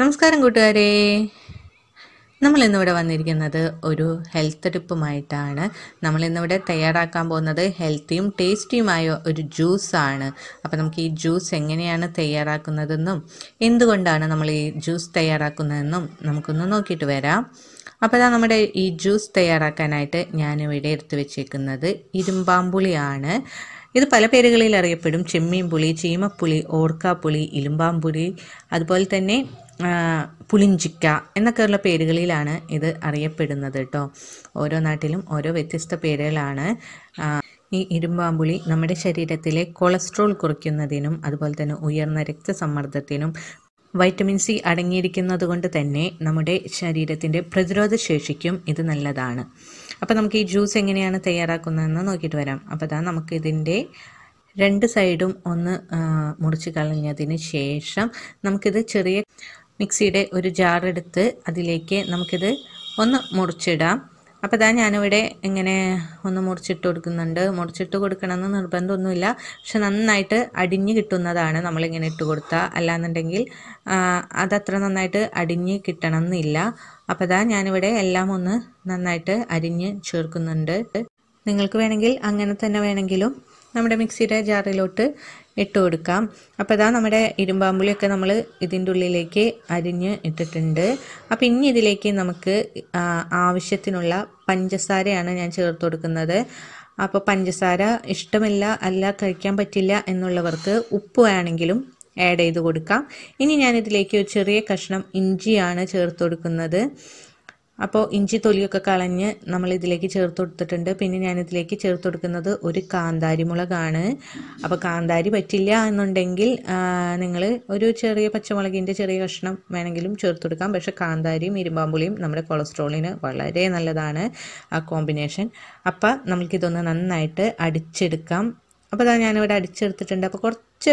നമസ്കാരം കൂട്ടുകാരെ നമ്മൾ ഇന്നിവിടെ വന്നിരിക്കുന്നത് ഒരു ഹെൽത്ത് ടിപ്പുമായിട്ടാണ് നമ്മൾ ഇന്നിവിടെ തയ്യാറാക്കാൻ പോകുന്നത് ഹെൽത്തിയും ടേസ്റ്റിയുമായ ഒരു ജ്യൂസാണ് അപ്പോൾ നമുക്ക് ഈ ജ്യൂസ് എങ്ങനെയാണ് തയ്യാറാക്കുന്നതെന്നും എന്തുകൊണ്ടാണ് നമ്മൾ ഈ ജ്യൂസ് തയ്യാറാക്കുന്നതെന്നും നമുക്കൊന്ന് നോക്കിയിട്ട് വരാം അപ്പോൾ അതാ നമ്മുടെ ഈ ജ്യൂസ് തയ്യാറാക്കാനായിട്ട് ഞാനിവിടെ എടുത്തു വെച്ചേക്കുന്നത് ഇരുമ്പാമ്പുളിയാണ് ഇത് പല പേരുകളിൽ അറിയപ്പെടും ചെമ്മീൻ പുളി ചീമപ്പുളി ഓർക്കാപ്പുളി ഇലുമ്പാമ്പുലി അതുപോലെ തന്നെ പുളിഞ്ചിക്ക എന്നൊക്കെയുള്ള പേരുകളിലാണ് ഇത് അറിയപ്പെടുന്നത് കേട്ടോ ഓരോ നാട്ടിലും ഓരോ വ്യത്യസ്ത പേരുകളാണ് ഈ ഇരുമ്പാമ്പുളി നമ്മുടെ ശരീരത്തിലെ കൊളസ്ട്രോൾ കുറയ്ക്കുന്നതിനും അതുപോലെ തന്നെ ഉയർന്ന രക്തസമ്മർദ്ദത്തിനും വൈറ്റമിൻ സി അടങ്ങിയിരിക്കുന്നത് കൊണ്ട് തന്നെ നമ്മുടെ ശരീരത്തിൻ്റെ പ്രതിരോധ ശേഷിക്കും ഇത് നല്ലതാണ് അപ്പോൾ നമുക്ക് ഈ ജ്യൂസ് എങ്ങനെയാണ് തയ്യാറാക്കുന്നതെന്ന് നോക്കിയിട്ട് വരാം അപ്പോൾ അതാ നമുക്കിതിൻ്റെ രണ്ട് സൈഡും ഒന്ന് മുറിച്ച് കളഞ്ഞതിന് ശേഷം നമുക്കിത് ചെറിയ മിക്സിയുടെ ഒരു ജാറെടുത്ത് അതിലേക്ക് നമുക്കിത് ഒന്ന് മുറിച്ചിടാം അപ്പോൾ ഇതാ ഞാനിവിടെ ഇങ്ങനെ ഒന്ന് മുറിച്ചിട്ട് കൊടുക്കുന്നുണ്ട് മുറിച്ചിട്ട് കൊടുക്കണമെന്ന് നിർബന്ധമൊന്നുമില്ല പക്ഷെ നന്നായിട്ട് അടിഞ്ഞ് കിട്ടുന്നതാണ് നമ്മളിങ്ങനെ ഇട്ട് കൊടുത്താൽ അല്ലാന്നുണ്ടെങ്കിൽ അതത്ര നന്നായിട്ട് അടിഞ്ഞ് കിട്ടണം എന്നില്ല അപ്പോൾ ഇതാ ഞാനിവിടെ എല്ലാം ഒന്ന് നന്നായിട്ട് അരിഞ്ഞ് ചേർക്കുന്നുണ്ട് നിങ്ങൾക്ക് വേണമെങ്കിൽ അങ്ങനെ തന്നെ വേണമെങ്കിലും നമ്മുടെ മിക്സിയുടെ ജാറിലോട്ട് ഇട്ട് കൊടുക്കാം അപ്പോൾ ഇതാ നമ്മുടെ ഇരുമ്പാമ്പുളിയൊക്കെ നമ്മൾ ഇതിൻ്റെ ഉള്ളിലേക്ക് അരിഞ്ഞ് ഇട്ടിട്ടുണ്ട് അപ്പോൾ ഇനി ഇതിലേക്ക് നമുക്ക് ആവശ്യത്തിനുള്ള പഞ്ചസാരയാണ് ഞാൻ ചേർത്ത് കൊടുക്കുന്നത് അപ്പോൾ പഞ്ചസാര ഇഷ്ടമില്ല അല്ല കഴിക്കാൻ പറ്റില്ല എന്നുള്ളവർക്ക് ഉപ്പ് വേണമെങ്കിലും ആഡ് ചെയ്ത് കൊടുക്കാം ഇനി ഞാനിതിലേക്ക് ഒരു ചെറിയ കഷ്ണം ഇഞ്ചിയാണ് ചേർത്ത് കൊടുക്കുന്നത് അപ്പോൾ ഇഞ്ചി തൊലിയൊക്കെ കളഞ്ഞ് നമ്മൾ ഇതിലേക്ക് ചേർത്ത് കൊടുത്തിട്ടുണ്ട് പിന്നെ ഞാനിതിലേക്ക് ചേർത്ത് കൊടുക്കുന്നത് ഒരു കാന്താരി മുളകാണ് അപ്പോൾ കാന്താരി പറ്റില്ല എന്നുണ്ടെങ്കിൽ നിങ്ങൾ ഒരു ചെറിയ പച്ചമുളകിൻ്റെ ചെറിയ കഷ്ണം വേണമെങ്കിലും ചേർത്ത് കൊടുക്കാം പക്ഷെ കാന്താരിയും ഇരുമ്പാമ്പുളിയും നമ്മുടെ കൊളസ്ട്രോളിന് വളരെ നല്ലതാണ് ആ കോമ്പിനേഷൻ അപ്പം നമുക്കിതൊന്ന് നന്നായിട്ട് അടിച്ചെടുക്കാം അപ്പോൾ അതാ ഞാനിവിടെ അടിച്ചെടുത്തിട്ടുണ്ട് അപ്പോൾ കുറച്ച്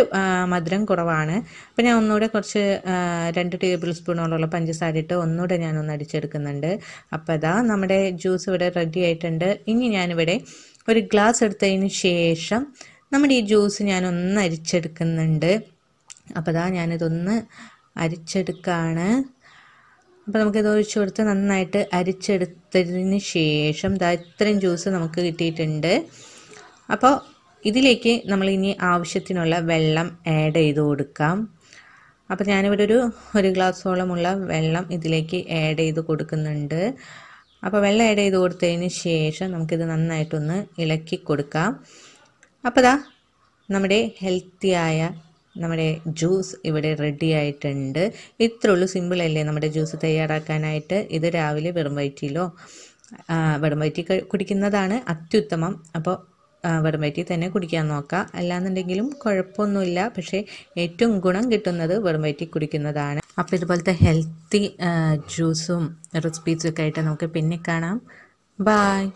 മധുരം കുറവാണ് അപ്പോൾ ഞാൻ ഒന്നുകൂടെ കുറച്ച് രണ്ട് ടേബിൾ സ്പൂണോളമുള്ള പഞ്ചസാര ഇട്ട് ഒന്നുകൂടെ ഞാനൊന്ന് അടിച്ചെടുക്കുന്നുണ്ട് അപ്പോൾ അതാ നമ്മുടെ ജ്യൂസ് ഇവിടെ റെഡി ആയിട്ടുണ്ട് ഇനി ഞാനിവിടെ ഒരു ഗ്ലാസ് എടുത്തതിന് ശേഷം നമ്മുടെ ഈ ജ്യൂസ് ഞാനൊന്ന് അരിച്ചെടുക്കുന്നുണ്ട് അപ്പോൾ അതാ ഞാനിതൊന്ന് അരിച്ചെടുക്കുകയാണ് അപ്പോൾ നമുക്കിത് ഒഴിച്ചു കൊടുത്ത് നന്നായിട്ട് അരിച്ചെടുത്തതിന് ശേഷം ഇതാ ഇത്രയും ജ്യൂസ് നമുക്ക് കിട്ടിയിട്ടുണ്ട് അപ്പോൾ ഇതിലേക്ക് നമ്മൾ ഇനി ആവശ്യത്തിനുള്ള വെള്ളം ആഡ് ചെയ്ത് കൊടുക്കാം അപ്പോൾ ഞാനിവിടെ ഒരു ഒരു ഗ്ലാസ്സോളമുള്ള വെള്ളം ഇതിലേക്ക് ആഡ് ചെയ്ത് കൊടുക്കുന്നുണ്ട് അപ്പോൾ വെള്ളം ആഡ് ചെയ്ത് കൊടുത്തതിന് ശേഷം നമുക്കിത് നന്നായിട്ടൊന്ന് ഇളക്കി കൊടുക്കാം അപ്പോൾ ദാ നമ്മുടെ ഹെൽത്തിയായ നമ്മുടെ ജ്യൂസ് ഇവിടെ റെഡി ആയിട്ടുണ്ട് ഇത്രയുള്ളൂ സിമ്പിളല്ലേ നമ്മുടെ ജ്യൂസ് തയ്യാറാക്കാനായിട്ട് ഇത് രാവിലെ വെറും വയറ്റിയിലോ വെറും വയറ്റി കുടിക്കുന്നതാണ് അത്യുത്തമം അപ്പോൾ വെറും വയറ്റിൽ തന്നെ കുടിക്കാൻ നോക്കുക അല്ലാന്നുണ്ടെങ്കിലും കുഴപ്പമൊന്നുമില്ല പക്ഷേ ഏറ്റവും ഗുണം കിട്ടുന്നത് വെറും വയറ്റിൽ കുടിക്കുന്നതാണ് അപ്പോൾ ഇതുപോലത്തെ ഹെൽത്തി ജ്യൂസും റെസിപ്പീസും ഒക്കെ ആയിട്ട് നമുക്ക് പിന്നെ കാണാം ബായ്